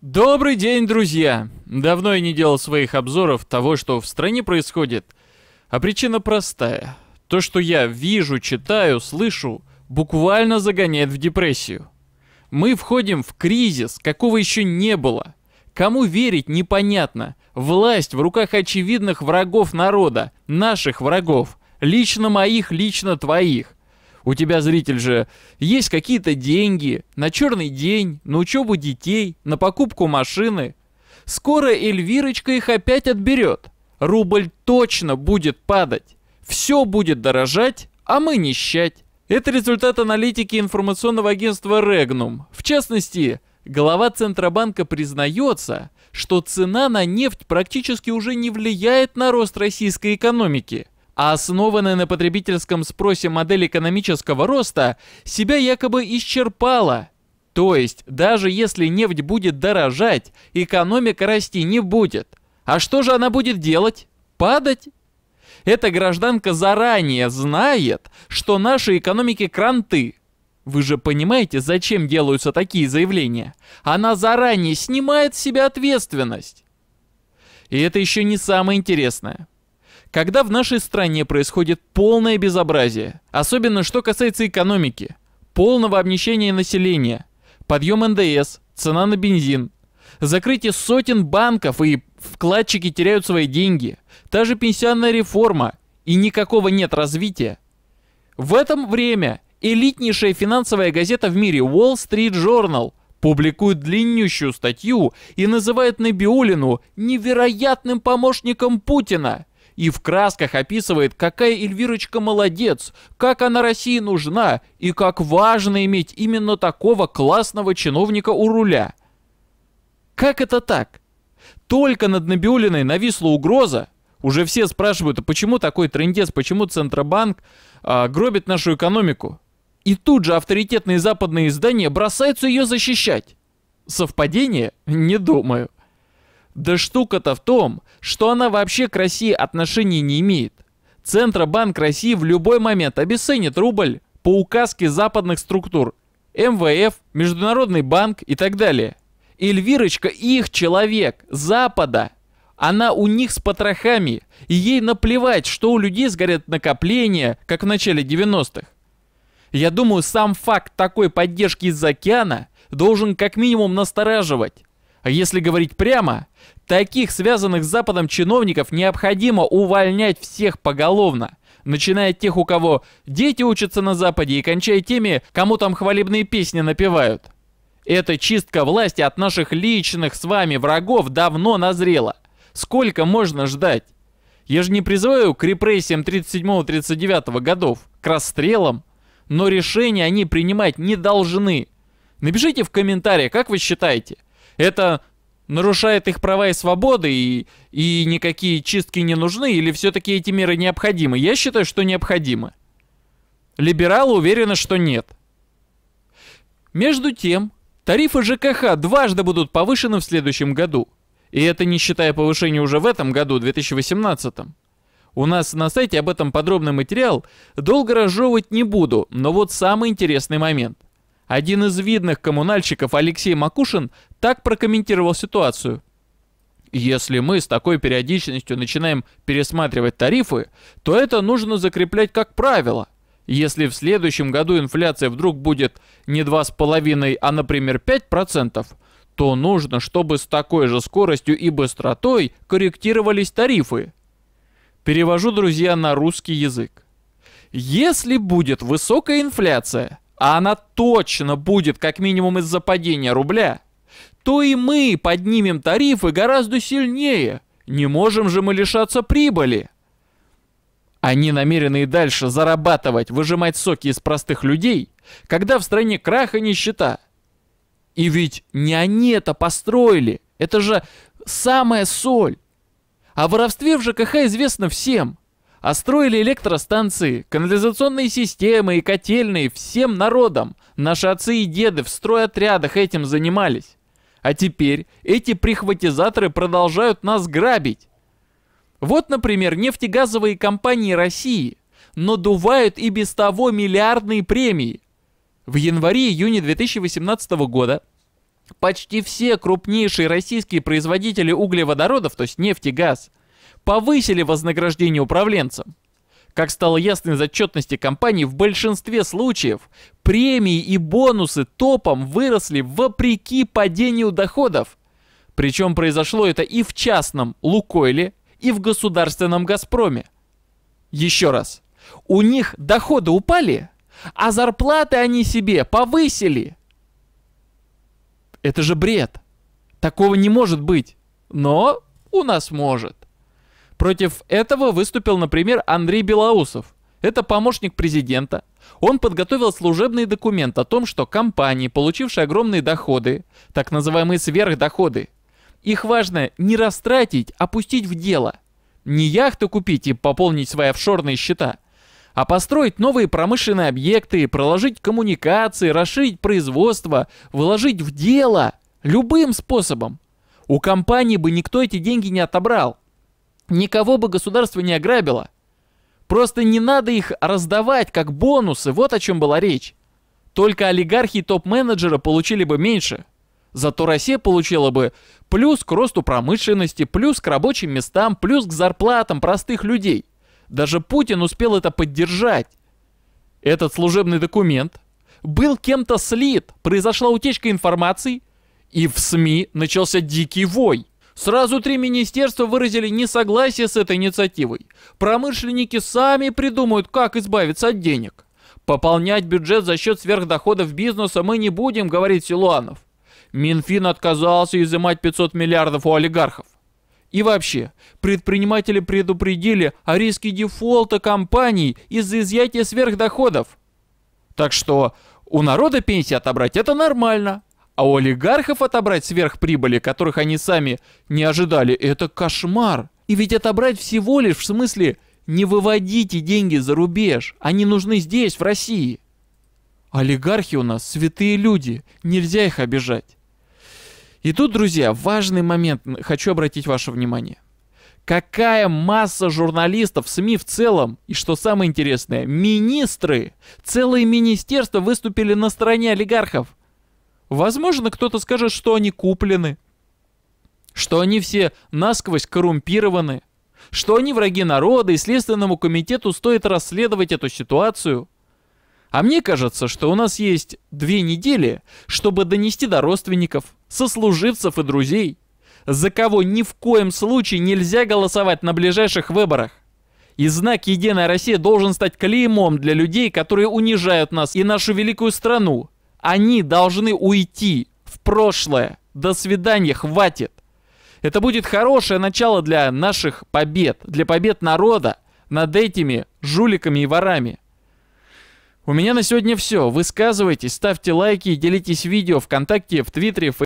Добрый день, друзья! Давно я не делал своих обзоров того, что в стране происходит. А причина простая. То, что я вижу, читаю, слышу, буквально загоняет в депрессию. Мы входим в кризис, какого еще не было. Кому верить, непонятно. Власть в руках очевидных врагов народа, наших врагов. Лично моих, лично твоих. У тебя, зритель же, есть какие-то деньги на черный день, на учебу детей, на покупку машины. Скоро Эльвирочка их опять отберет. Рубль точно будет падать. Все будет дорожать, а мы нищать. Это результат аналитики информационного агентства Regnum. В частности, глава Центробанка признается, что цена на нефть практически уже не влияет на рост российской экономики – а основанная на потребительском спросе модель экономического роста себя якобы исчерпала. То есть, даже если нефть будет дорожать, экономика расти не будет. А что же она будет делать? Падать? Эта гражданка заранее знает, что нашей экономике кранты. Вы же понимаете, зачем делаются такие заявления? Она заранее снимает с себя ответственность. И это еще не самое интересное когда в нашей стране происходит полное безобразие, особенно что касается экономики, полного обнищения населения, подъем НДС, цена на бензин, закрытие сотен банков и вкладчики теряют свои деньги, та же пенсионная реформа и никакого нет развития. В это время элитнейшая финансовая газета в мире Wall Street Journal публикует длиннющую статью и называет Набиулину невероятным помощником Путина – и в красках описывает, какая Эльвирочка молодец, как она России нужна и как важно иметь именно такого классного чиновника у руля. Как это так? Только над Набиулиной нависла угроза, уже все спрашивают, а почему такой трендец, почему Центробанк а, гробит нашу экономику? И тут же авторитетные западные издания бросаются ее защищать. Совпадение? Не думаю. Да штука-то в том, что она вообще к России отношения не имеет. Центробанк России в любой момент обесценит рубль по указке западных структур МВФ, Международный банк и так далее. Эльвирочка их человек, Запада. Она у них с потрохами, и ей наплевать, что у людей сгорят накопления, как в начале 90-х. Я думаю, сам факт такой поддержки из океана должен как минимум настораживать. А если говорить прямо, таких связанных с Западом чиновников необходимо увольнять всех поголовно, начиная от тех, у кого дети учатся на Западе и кончая теми, кому там хвалебные песни напевают. Эта чистка власти от наших личных с вами врагов давно назрела. Сколько можно ждать? Я же не призываю к репрессиям 37-39 годов, к расстрелам, но решения они принимать не должны. Напишите в комментариях, как вы считаете – это нарушает их права и свободы, и, и никакие чистки не нужны, или все-таки эти меры необходимы? Я считаю, что необходимы. Либералы уверены, что нет. Между тем, тарифы ЖКХ дважды будут повышены в следующем году. И это не считая повышения уже в этом году, 2018. У нас на сайте об этом подробный материал, долго разжевывать не буду, но вот самый интересный момент. Один из видных коммунальщиков Алексей Макушин так прокомментировал ситуацию. Если мы с такой периодичностью начинаем пересматривать тарифы, то это нужно закреплять как правило. Если в следующем году инфляция вдруг будет не 2,5, а, например, 5%, то нужно, чтобы с такой же скоростью и быстротой корректировались тарифы. Перевожу, друзья, на русский язык. Если будет высокая инфляция – а она точно будет как минимум из-за падения рубля, то и мы поднимем тарифы гораздо сильнее. Не можем же мы лишаться прибыли. Они намерены и дальше зарабатывать, выжимать соки из простых людей, когда в стране крах и нищета. И ведь не они это построили, это же самая соль. О а воровстве в ЖКХ известно всем – а строили электростанции, канализационные системы и котельные всем народам. Наши отцы и деды в стройотрядах этим занимались. А теперь эти прихватизаторы продолжают нас грабить. Вот, например, нефтегазовые компании России надувают и без того миллиардные премии. В январе-июне 2018 года почти все крупнейшие российские производители углеводородов, то есть нефть и газ, повысили вознаграждение управленцам. Как стало ясно из отчетности компании, в большинстве случаев премии и бонусы топом выросли вопреки падению доходов. Причем произошло это и в частном Лукойле, и в государственном Газпроме. Еще раз. У них доходы упали, а зарплаты они себе повысили. Это же бред. Такого не может быть. Но у нас может. Против этого выступил, например, Андрей Белоусов. Это помощник президента. Он подготовил служебный документ о том, что компании, получившие огромные доходы, так называемые сверхдоходы, их важно не растратить, а пустить в дело. Не яхту купить и пополнить свои офшорные счета, а построить новые промышленные объекты, проложить коммуникации, расширить производство, вложить в дело любым способом. У компании бы никто эти деньги не отобрал – Никого бы государство не ограбило. Просто не надо их раздавать как бонусы, вот о чем была речь. Только олигархи и топ-менеджеры получили бы меньше. Зато Россия получила бы плюс к росту промышленности, плюс к рабочим местам, плюс к зарплатам простых людей. Даже Путин успел это поддержать. Этот служебный документ был кем-то слит, произошла утечка информации, и в СМИ начался дикий вой. Сразу три министерства выразили несогласие с этой инициативой. Промышленники сами придумают, как избавиться от денег. Пополнять бюджет за счет сверхдоходов бизнеса мы не будем, говорит Силуанов. Минфин отказался изымать 500 миллиардов у олигархов. И вообще, предприниматели предупредили о риске дефолта компаний из-за изъятия сверхдоходов. Так что у народа пенсии отобрать это нормально. А у олигархов отобрать сверхприбыли, которых они сами не ожидали, это кошмар. И ведь отобрать всего лишь в смысле не выводите деньги за рубеж, они нужны здесь, в России. Олигархи у нас святые люди, нельзя их обижать. И тут, друзья, важный момент, хочу обратить ваше внимание. Какая масса журналистов, СМИ в целом, и что самое интересное, министры, целые министерства выступили на стороне олигархов. Возможно, кто-то скажет, что они куплены, что они все насквозь коррумпированы, что они враги народа и Следственному комитету стоит расследовать эту ситуацию. А мне кажется, что у нас есть две недели, чтобы донести до родственников, сослуживцев и друзей, за кого ни в коем случае нельзя голосовать на ближайших выборах. И знак «Единая Россия» должен стать клеймом для людей, которые унижают нас и нашу великую страну, они должны уйти в прошлое. До свидания, хватит. Это будет хорошее начало для наших побед, для побед народа над этими жуликами и ворами. У меня на сегодня все. Высказывайтесь, ставьте лайки, делитесь видео ВКонтакте, в Твиттере, в